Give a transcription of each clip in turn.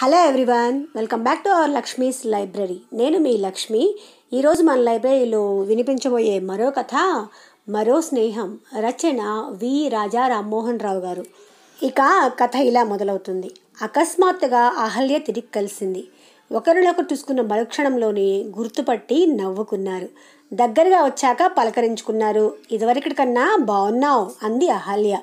hello everyone welcome back to our Lakshmi's library నేను మీ లక్ష్మి ఈరోజు మన లైబ్రరీలో వినిపించబోయే మరో కథ మరో స్నేహం రచన వి రాజా రామ్మోహన్ రావు గారు ఇక కథ ఇలా మొదలవుతుంది అకస్మాత్తుగా అహల్య తిరిగి కలిసింది ఒకరినొకరు చూసుకున్న మరుక్షణంలోనే గుర్తుపట్టి నవ్వుకున్నారు దగ్గరగా వచ్చాక పలకరించుకున్నారు ఇదివరకటి కన్నా బాగున్నావు అంది అహల్య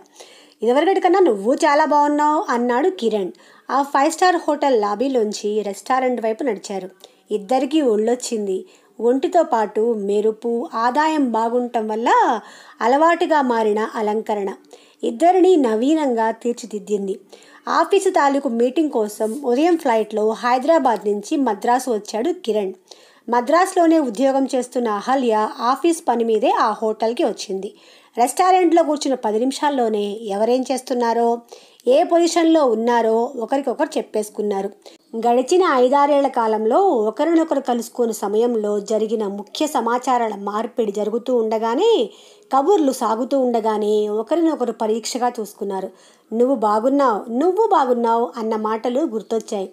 ఇదివరకటి కన్నా నువ్వు చాలా బాగున్నావు అన్నాడు కిరణ్ ఆ ఫైవ్ స్టార్ హోటల్ లాబీలోంచి రెస్టారెంట్ వైపు నడిచారు ఇద్దరికీ ఒళ్ళొచ్చింది ఒంటితో పాటు మెరుపు ఆదాయం బాగుండటం వల్ల అలవాటుగా మారిన అలంకరణ ఇద్దరిని నవీనంగా తీర్చిదిద్దింది ఆఫీసు తాలూకు మీటింగ్ కోసం ఉదయం ఫ్లైట్లో హైదరాబాద్ నుంచి మద్రాసు వచ్చాడు కిరణ్ మద్రాసులోనే ఉద్యోగం చేస్తున్న అహల్య ఆఫీస్ పని మీదే ఆ హోటల్కి వచ్చింది రెస్టారెంట్లో కూర్చున్న పది నిమిషాల్లోనే ఎవరేం చేస్తున్నారో ఏ పొజిషన్లో ఉన్నారో ఒకరికొకరు చెప్పేసుకున్నారు గడిచిన ఐదారేళ్ల కాలంలో ఒకరినొకరు కలుసుకున్న సమయంలో జరిగిన ముఖ్య సమాచారాల మార్పిడి జరుగుతూ ఉండగానే కబుర్లు సాగుతూ ఉండగానే ఒకరినొకరు పరీక్షగా చూసుకున్నారు నువ్వు బాగున్నావు నువ్వు బాగున్నావు అన్న మాటలు గుర్తొచ్చాయి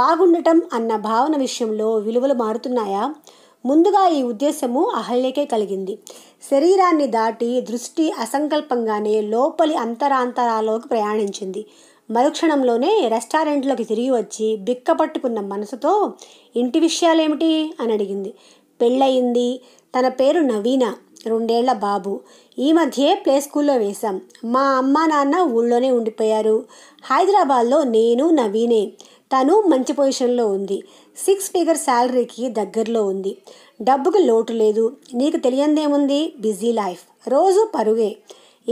బాగుండటం అన్న భావన విషయంలో విలువలు మారుతున్నాయా ముందుగా ఈ ఉద్దేశము అహల్యకే కలిగింది శరీరాన్ని దాటి దృష్టి అసంకల్పంగానే లోపలి అంతరాంతరాలోకి ప్రయాణించింది మరుక్షణంలోనే రెస్టారెంట్లోకి తిరిగి వచ్చి బిక్కపట్టుకున్న మనసుతో ఇంటి విషయాలేమిటి అని అడిగింది పెళ్ళయింది తన పేరు నవీన రెండేళ్ల బాబు ఈ మధ్యే ప్లే స్కూల్లో వేశాం మా అమ్మ నాన్న ఊళ్ళోనే ఉండిపోయారు హైదరాబాద్లో నేను నవీనే తను మంచి పొజిషన్లో ఉంది సిక్స్ ఫిగర్ శాలరీకి దగ్గరలో ఉంది డబ్బుకి లోటు లేదు నీకు తెలియందేముంది బిజీ లైఫ్ రోజు పరుగే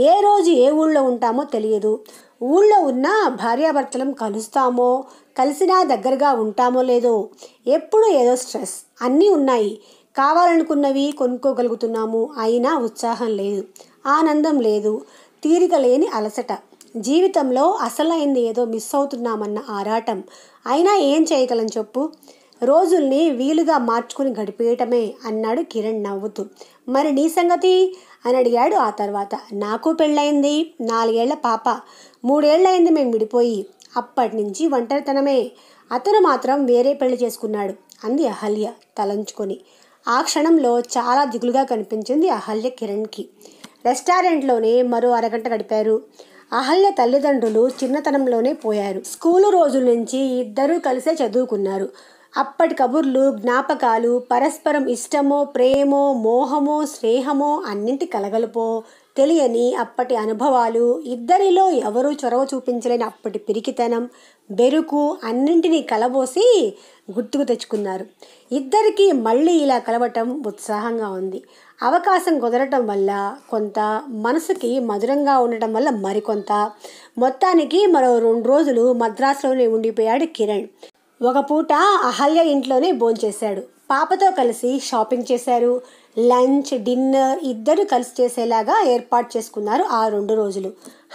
ఏ రోజు ఏ ఊళ్ళో ఉంటామో తెలియదు ఊళ్ళో ఉన్న భార్యాభర్తలం కలుస్తామో కలిసినా దగ్గరగా ఉంటామో లేదో ఎప్పుడు ఏదో స్ట్రెస్ అన్నీ ఉన్నాయి కావాలనుకున్నవి కొనుక్కోగలుగుతున్నాము అయినా ఉత్సాహం లేదు ఆనందం లేదు తీరిక లేని అలసట జీవితంలో అసలైంది ఏదో మిస్ అవుతున్నామన్న ఆరాటం అయినా ఏం చేయగలం చెప్పు రోజుల్ని వీలుగా మార్చుకుని గడిపేయటమే అన్నాడు కిరణ్ నవ్వుతూ మరి నీ సంగతి అని అడిగాడు ఆ తర్వాత నాకు పెళ్ళయింది నాలుగేళ్ల పాప మూడేళ్లయింది మేము విడిపోయి అప్పటి నుంచి ఒంటరితనమే అతను మాత్రం వేరే పెళ్లి చేసుకున్నాడు అంది అహల్య తలంచుకొని ఆ క్షణంలో చాలా దిగులుగా కనిపించింది అహల్య కిరణ్కి రెస్టారెంట్లోనే మరో అరగంట గడిపారు అహల్య తల్లిదండ్రులు చిన్నతనంలోనే పోయారు స్కూలు రోజుల నుంచి ఇద్దరూ కలిసే చదువుకున్నారు అప్పటి కబుర్లు జ్ఞాపకాలు పరస్పరం ఇష్టమో ప్రేమో మోహమో స్నేహమో అన్నింటి కలగలుపో తెలియని అప్పటి అనుభవాలు ఇద్దరిలో ఎవరూ చొరవ చూపించలేని అప్పటి పిరికితనం బెరుకు అన్నింటినీ కలబోసి గుర్తుకు తెచ్చుకున్నారు ఇద్దరికీ మళ్ళీ ఇలా కలవటం ఉత్సాహంగా ఉంది అవకాశం కుదరటం వల్ల కొంత మనసుకి మధురంగా ఉండటం వల్ల మరికొంత మొత్తానికి మరో రెండు రోజులు మద్రాసులోనే ఉండిపోయాడు కిరణ్ ఒక పూట అహల్య ఇంట్లోనే భోంచేశాడు పాపతో కలిసి షాపింగ్ చేశారు లంచ్ డిన్నర్ ఇద్దరు కలిసి చేసేలాగా ఏర్పాటు చేసుకున్నారు ఆ రెండు రోజులు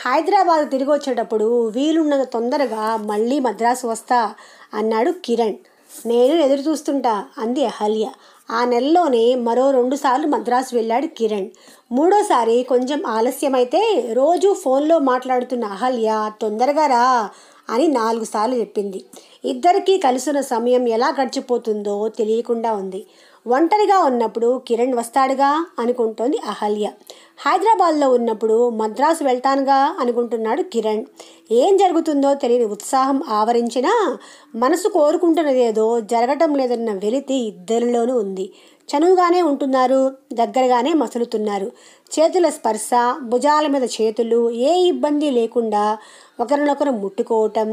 హైదరాబాద్ తిరిగి వచ్చేటప్పుడు వీలున్న తొందరగా మళ్ళీ మద్రాసు వస్తా అన్నాడు కిరణ్ నేను ఎదురు చూస్తుంటా అంది అహల్య ఆ నెలలోనే మరో రెండుసార్లు మద్రాసు వెళ్ళాడు కిరణ్ మూడోసారి కొంచెం ఆలస్యమైతే రోజు ఫోన్లో మాట్లాడుతున్న అహల్య తొందరగా రా అని నాలుగు సార్లు చెప్పింది ఇద్దరికీ కలిసిన సమయం ఎలా గడిచిపోతుందో తెలియకుండా ఉంది ఒంటరిగా ఉన్నప్పుడు కిరణ్ వస్తాడుగా అనుకుంటోంది అహల్య హైదరాబాద్లో ఉన్నప్పుడు మద్రాసు వెళ్తానుగా అనుకుంటున్నాడు కిరణ్ ఏం జరుగుతుందో తెలియని ఉత్సాహం ఆవరించినా మనసు కోరుకుంటున్నదేదో జరగటం లేదన్న వెలితి ఇద్దరిలోనూ ఉంది చనువుగానే ఉంటున్నారు దగ్గరగానే మసులుతున్నారు చేతుల స్పర్శ భుజాల మీద చేతులు ఏ ఇబ్బంది లేకుండా ఒకరినొకరు ముట్టుకోవటం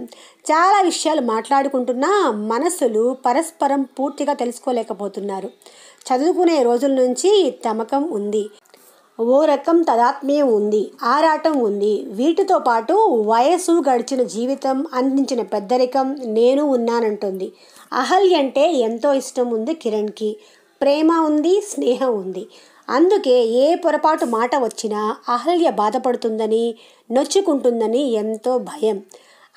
చాలా విషయాలు మాట్లాడుకుంటున్నా మనసులు పరస్పరం పూర్తిగా తెలుసుకోలేకపోతున్నారు చదువుకునే రోజుల నుంచి తమకం ఉంది ఓ రకం తదాత్మ్యం ఉంది ఆరాటం ఉంది వీటితో పాటు వయస్సు గడిచిన జీవితం అందించిన పెద్దరికం నేను ఉన్నానంటుంది అహల్య అంటే ఎంతో ఇష్టం ఉంది కిరణ్కి ప్రేమ ఉంది స్నేహం ఉంది అందుకే ఏ పొరపాటు మాట వచ్చినా అహల్య బాధపడుతుందని నొచ్చుకుంటుందని ఎంతో భయం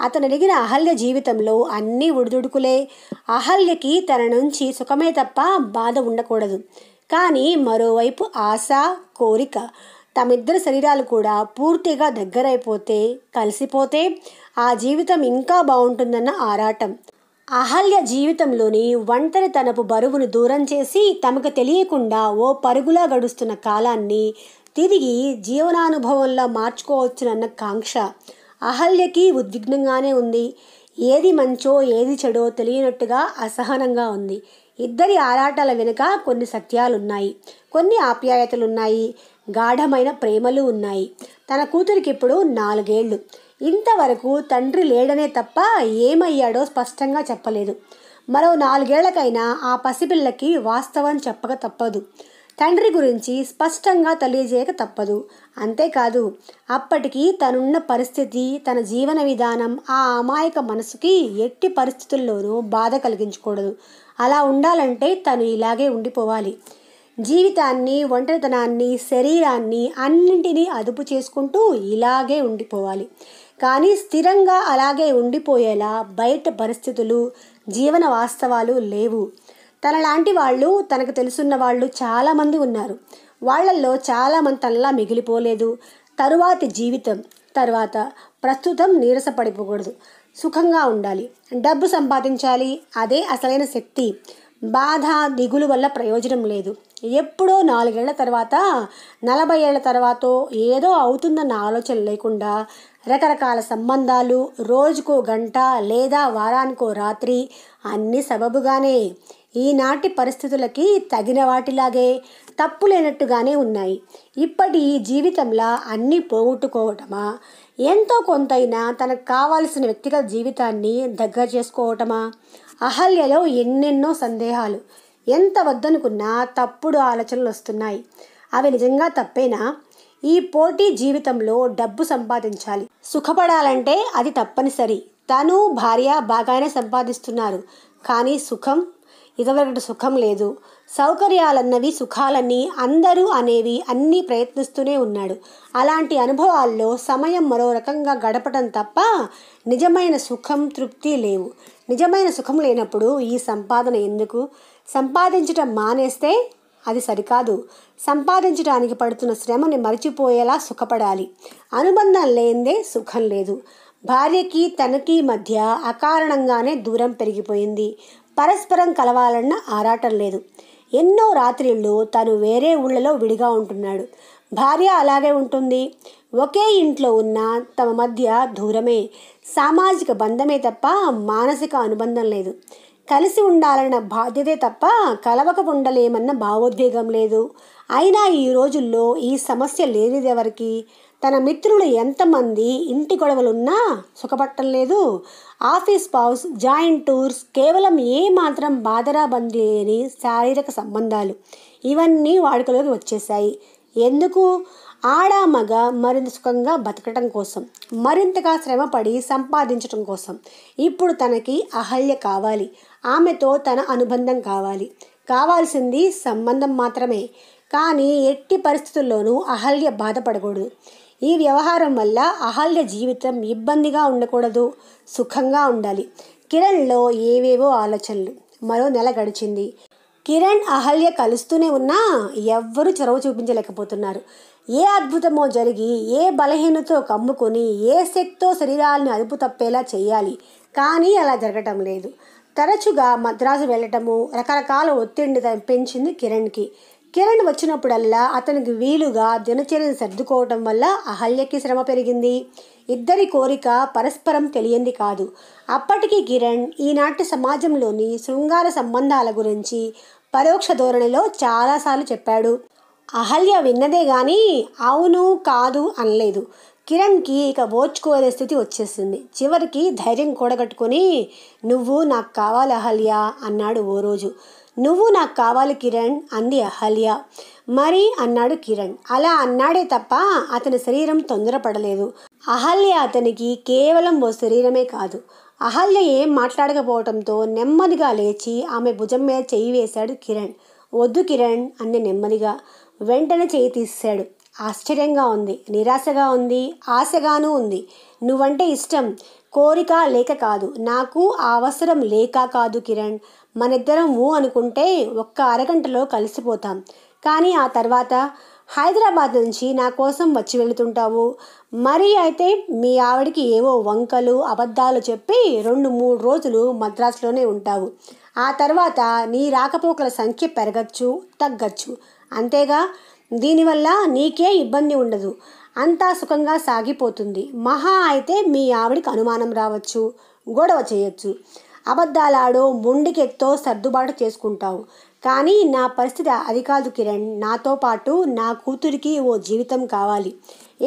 అతను అడిగిన అహల్య జీవితంలో అన్నీ ఉడిదుడుకులే అహల్యకి తన నుంచి సుఖమే తప్ప బాధ ఉండకూడదు కానీ మరోవైపు ఆశ కోరిక తమిద్దరి శరీరాలు కూడా పూర్తిగా దగ్గరైపోతే కలిసిపోతే ఆ జీవితం ఇంకా బాగుంటుందన్న ఆరాటం అహల్య జీవితంలోని తనపు బరువును దూరం చేసి తమకు తెలియకుండా ఓ పరుగులా గడుస్తున్న కాలాన్ని తిరిగి జీవనానుభవంలో మార్చుకోవచ్చునన్న కాంక్ష అహల్యకి ఉద్విగ్నంగానే ఉంది ఏది మంచో ఏది చెడో తెలియనట్టుగా అసహనంగా ఉంది ఇద్దరి ఆరాటాల వెనుక కొన్ని సత్యాలున్నాయి కొన్ని ఆప్యాయతలున్నాయి గాఢమైన ప్రేమలు ఉన్నాయి తన కూతురికి ఇప్పుడు నాలుగేళ్లు ఇంతవరకు తండ్రి లేడనే తప్ప ఏమయ్యాడో స్పష్టంగా చెప్పలేదు మరో నాలుగేళ్లకైనా ఆ పసిపిల్లకి వాస్తవం చెప్పక తప్పదు తండ్రి గురించి స్పష్టంగా తెలియజేయక తప్పదు అంతేకాదు అప్పటికి తనున్న పరిస్థితి తన జీవన విధానం ఆ అమాయక మనసుకి ఎట్టి పరిస్థితుల్లోనూ బాధ కలిగించకూడదు అలా ఉండాలంటే తను ఇలాగే ఉండిపోవాలి జీవితాన్ని ఒంటరితనాన్ని శరీరాన్ని అన్నింటినీ అదుపు చేసుకుంటూ ఇలాగే ఉండిపోవాలి కానీ స్థిరంగా అలాగే ఉండిపోయేలా బయట పరిస్థితులు జీవన వాస్తవాలు లేవు తనలాంటి వాళ్ళు తనకు తెలుసున్న వాళ్ళు చాలామంది ఉన్నారు వాళ్ళల్లో చాలామంది తనలా మిగిలిపోలేదు తరువాతి జీవితం తర్వాత ప్రస్తుతం నీరసపడిపోకూడదు సుఖంగా ఉండాలి డబ్బు సంపాదించాలి అదే అసలైన శక్తి బాధ దిగులు వల్ల ప్రయోజనం లేదు ఎప్పుడో నాలుగేళ్ల తర్వాత నలభై ఏళ్ల తర్వాత ఏదో అవుతుందన్న ఆలోచన లేకుండా రకరకాల సంబంధాలు రోజుకో గంట లేదా వారానికో రాత్రి అన్నీ సబబుగానే ఈనాటి పరిస్థితులకి తగిన వాటిలాగే తప్పు లేనట్టుగానే ఉన్నాయి ఇప్పటి ఈ జీవితంలో అన్నీ పోగొట్టుకోవటమా ఎంతో కొంతైనా తనకు కావాల్సిన వ్యక్తిగత జీవితాన్ని దగ్గర చేసుకోవటమా అహల్యలో ఎన్నెన్నో సందేహాలు ఎంత వద్దనుకున్నా తప్పుడు ఆలోచనలు వస్తున్నాయి అవి నిజంగా తప్పేనా ఈ పోటీ జీవితంలో డబ్బు సంపాదించాలి సుఖపడాలంటే అది తప్పనిసరి తను భార్య బాగానే సంపాదిస్తున్నారు కానీ సుఖం ఇదవరటి సుఖం లేదు సౌకర్యాలన్నవి సుఖాలన్నీ అందరూ అనేవి అన్నీ ప్రయత్నిస్తూనే ఉన్నాడు అలాంటి అనుభవాల్లో సమయం మరో రకంగా గడపడం తప్ప నిజమైన సుఖం తృప్తి లేవు నిజమైన సుఖం లేనప్పుడు ఈ సంపాదన ఎందుకు సంపాదించటం మానేస్తే అది సరికాదు సంపాదించడానికి పడుతున్న శ్రమని మరిచిపోయేలా సుఖపడాలి అనుబంధం లేనిదే సుఖం లేదు భార్యకి తనకి మధ్య అకారణంగానే దూరం పెరిగిపోయింది పరస్పరం కలవాలన్న ఆరాటం లేదు ఎన్నో రాత్రిళ్ళు తను వేరే ఊళ్ళలో విడిగా ఉంటున్నాడు భార్య అలాగే ఉంటుంది ఒకే ఇంట్లో ఉన్న తమ మధ్య దూరమే సామాజిక బంధమే తప్ప మానసిక అనుబంధం లేదు కలిసి ఉండాలన్న బాధ్యతే తప్ప కలవక ఉండలేమన్న భావోద్వేగం లేదు అయినా ఈ రోజుల్లో ఈ సమస్య లేనిదెవరికి తన మిత్రులు ఎంతమంది ఇంటి గొడవలున్నా సుఖపట్టం లేదు ఆఫీస్ పౌస్ జాయింట్ టూర్స్ కేవలం ఏమాత్రం బాధరాబందీ లేని శారీరక సంబంధాలు ఇవన్నీ వాడుకలోకి వచ్చేసాయి ఎందుకు ఆడ మగ మరింత సుఖంగా బతకటం కోసం మరింతగా శ్రమపడి సంపాదించటం కోసం ఇప్పుడు తనకి అహల్య కావాలి ఆమెతో తన అనుబంధం కావాలి కావాల్సింది సంబంధం మాత్రమే కానీ ఎట్టి పరిస్థితుల్లోనూ అహల్య బాధపడకూడదు ఈ వ్యవహారం వల్ల అహల్య జీవితం ఇబ్బందిగా ఉండకూడదు సుఖంగా ఉండాలి కిరణ్లో ఏవేవో ఆలోచనలు మరో నెల గడిచింది కిరణ్ అహల్య కలుస్తూనే ఉన్నా ఎవ్వరూ చొరవ చూపించలేకపోతున్నారు ఏ అద్భుతమో జరిగి ఏ బలహీనతో కమ్ముకొని ఏ శక్తితో శరీరాలను అదుపు తప్పేలా చేయాలి కానీ అలా జరగటం లేదు తరచుగా మద్రాసు వెళ్ళటము రకరకాల ఒత్తిడిని పెంచింది కిరణ్కి కిరణ్ వచ్చినప్పుడల్లా అతనికి వీలుగా దినచర్యను సర్దుకోవటం వల్ల అహల్యకి శ్రమ పెరిగింది ఇద్దరి కోరిక పరస్పరం తెలియంది కాదు అప్పటికీ కిరణ్ ఈనాటి సమాజంలోని శృంగార సంబంధాల గురించి పరోక్ష ధోరణిలో చాలాసార్లు చెప్పాడు అహల్య విన్నదే కానీ అవును కాదు అనలేదు కిరణ్కి ఇక ఓర్చుకోలే స్థితి వచ్చేసింది చివరికి ధైర్యం కూడగట్టుకొని నువ్వు నాకు కావాలి అహల్య అన్నాడు ఓ రోజు నువ్వు నాకు కావాలి కిరణ్ అంది అహల్య మరి అన్నాడు కిరణ్ అలా అన్నాడే తప్ప అతని శరీరం తొందరపడలేదు అహల్య అతనికి కేవలం ఓ శరీరమే కాదు అహల్య ఏం మాట్లాడకపోవడంతో నెమ్మదిగా లేచి ఆమె భుజం మీద చేయి వేశాడు కిరణ్ వద్దు కిరణ్ అంది నెమ్మదిగా వెంటనే చేయి తీసాడు ఆశ్చర్యంగా ఉంది నిరాశగా ఉంది ఆశగానూ ఉంది నువ్వంటే ఇష్టం కోరిక లేక కాదు నాకు ఆ అవసరం లేక కాదు కిరణ్ మనిద్దరం ఊ అనుకుంటే ఒక్క అరగంటలో కలిసిపోతాం కానీ ఆ తర్వాత హైదరాబాద్ నుంచి నా కోసం వచ్చి వెళుతుంటావు మరీ అయితే మీ ఆవిడికి ఏవో వంకలు అబద్ధాలు చెప్పి రెండు మూడు రోజులు మద్రాసులోనే ఉంటావు ఆ తర్వాత నీ రాకపోకల సంఖ్య పెరగచ్చు తగ్గచ్చు అంతేగా దీనివల్ల నీకే ఇబ్బంది ఉండదు అంతా సుఖంగా సాగిపోతుంది మహా అయితే మీ ఆవిడికి అనుమానం రావచ్చు గొడవ చేయొచ్చు అబద్ధాలాడో ముండికెత్తో సర్దుబాటు చేసుకుంటావు కానీ నా పరిస్థితి అది కాదు కిరణ్ నాతో పాటు నా కూతురికి ఓ జీవితం కావాలి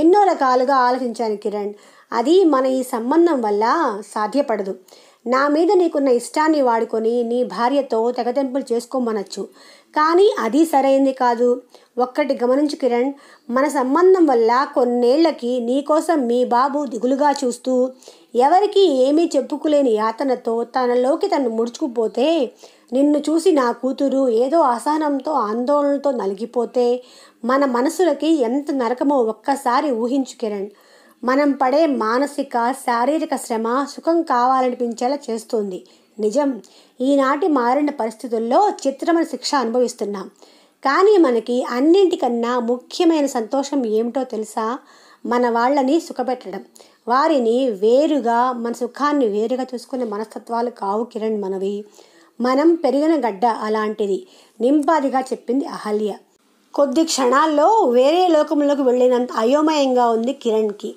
ఎన్నో రకాలుగా ఆలోచించాను కిరణ్ అది మన ఈ సంబంధం వల్ల సాధ్యపడదు నా మీద నీకున్న ఇష్టాన్ని వాడుకొని నీ భార్యతో తెగతెంపులు చేసుకోమనొచ్చు కానీ అది సరైంది కాదు ఒక్కటి గమనించు కిరణ్ మన సంబంధం వల్ల కొన్నేళ్లకి నీకోసం మీ బాబు దిగులుగా చూస్తూ ఎవరికీ ఏమీ చెప్పుకోలేని యాతనతో తనలోకి తను ముడుచుకుపోతే నిన్ను చూసి నా కూతురు ఏదో అసహనంతో ఆందోళనతో నలిగిపోతే మన మనసులకి ఎంత నరకమో ఒక్కసారి ఊహించు కిరణ్ మనం పడే మానసిక శారీరక శ్రమ సుఖం కావాలనిపించేలా చేస్తుంది నిజం ఈనాటి మారిన పరిస్థితుల్లో చిత్రమైన శిక్ష అనుభవిస్తున్నాం కానీ మనకి అన్నింటికన్నా ముఖ్యమైన సంతోషం ఏమిటో తెలుసా మన వాళ్ళని సుఖపెట్టడం వారిని వేరుగా మన సుఖాన్ని వేరుగా చూసుకునే మనస్తత్వాలు కావు కిరణ్ మనవి మనం పెరిగిన గడ్డ అలాంటిది నింపాదిగా చెప్పింది అహల్య కొద్ది క్షణాల్లో వేరే లోకంలోకి వెళ్ళినంత అయోమయంగా ఉంది కిరణ్కి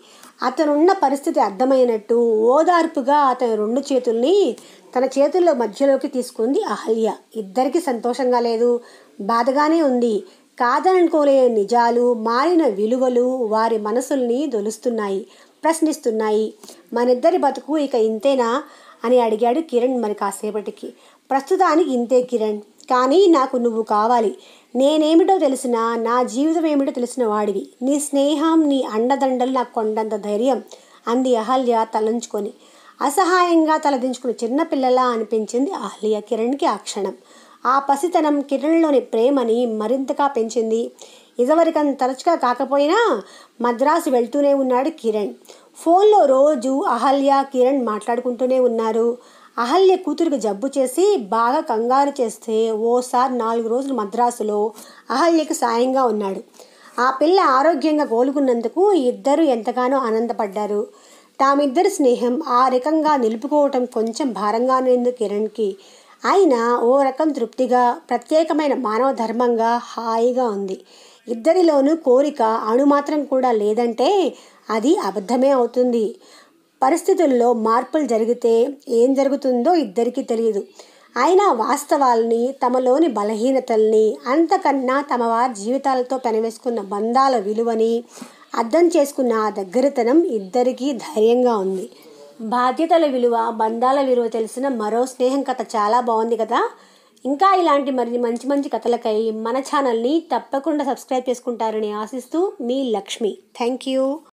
అతనున్న పరిస్థితి అర్థమైనట్టు ఓదార్పుగా అతని రెండు చేతుల్ని తన చేతుల్లో మధ్యలోకి తీసుకుంది అహల్య ఇద్దరికి సంతోషంగా లేదు బాధగానే ఉంది కాదనుకోలేని నిజాలు మారిన విలువలు వారి మనసుల్ని దొలుస్తున్నాయి ప్రశ్నిస్తున్నాయి మనిద్దరి బతుకు ఇక ఇంతేనా అని అడిగాడు కిరణ్ మరి కాసేపటికి ప్రస్తుతానికి ఇంతే కిరణ్ కానీ నాకు నువ్వు కావాలి నేనేమిటో తెలిసినా నా జీవితం ఏమిటో తెలిసిన వాడివి నీ స్నేహం నీ అండదండలు నాకు కొండంత ధైర్యం అంది అహల్య తలంచుకొని అసహాయంగా తలదించుకుని చిన్నపిల్లలా అనిపించింది అహల్య కిరణ్కి ఆ క్షణం ఆ పసితనం కిరణ్లోని ప్రేమని మరింతగా పెంచింది ఇదివరకంత తరచుగా కాకపోయినా మద్రాసు వెళ్తూనే ఉన్నాడు కిరణ్ ఫోన్లో రోజు అహల్య కిరణ్ మాట్లాడుకుంటూనే ఉన్నారు అహల్య కూతురికి జబ్బు చేసి బాగా కంగారు చేస్తే ఓసారి నాలుగు రోజులు మద్రాసులో అహల్యకు సాయంగా ఉన్నాడు ఆ పిల్ల ఆరోగ్యంగా కోలుకున్నందుకు ఇద్దరు ఎంతగానో ఆనందపడ్డారు తామిద్దరి స్నేహం ఆ రకంగా నిలుపుకోవటం కొంచెం భారంగా ఉంది కిరణ్కి అయినా ఓ రకం తృప్తిగా ప్రత్యేకమైన మానవ ధర్మంగా హాయిగా ఉంది ఇద్దరిలోనూ కోరిక అణుమాత్రం కూడా లేదంటే అది అబద్ధమే అవుతుంది పరిస్థితుల్లో మార్పులు జరిగితే ఏం జరుగుతుందో ఇద్దరికీ తెలియదు అయినా వాస్తవాల్ని తమలోని బలహీనతల్ని అంతకన్నా తమ వారి జీవితాలతో పెనవేసుకున్న బంధాల విలువని అర్థం చేసుకున్న ఆ దగ్గరతనం ఇద్దరికీ ధైర్యంగా ఉంది బాధ్యతల విలువ బంధాల విలువ తెలిసిన మరో స్నేహం కథ చాలా బాగుంది కదా ఇంకా ఇలాంటి మరి మంచి మంచి కథలకై మన ఛానల్ని తప్పకుండా సబ్స్క్రైబ్ చేసుకుంటారని ఆశిస్తూ మీ లక్ష్మి థ్యాంక్ యూ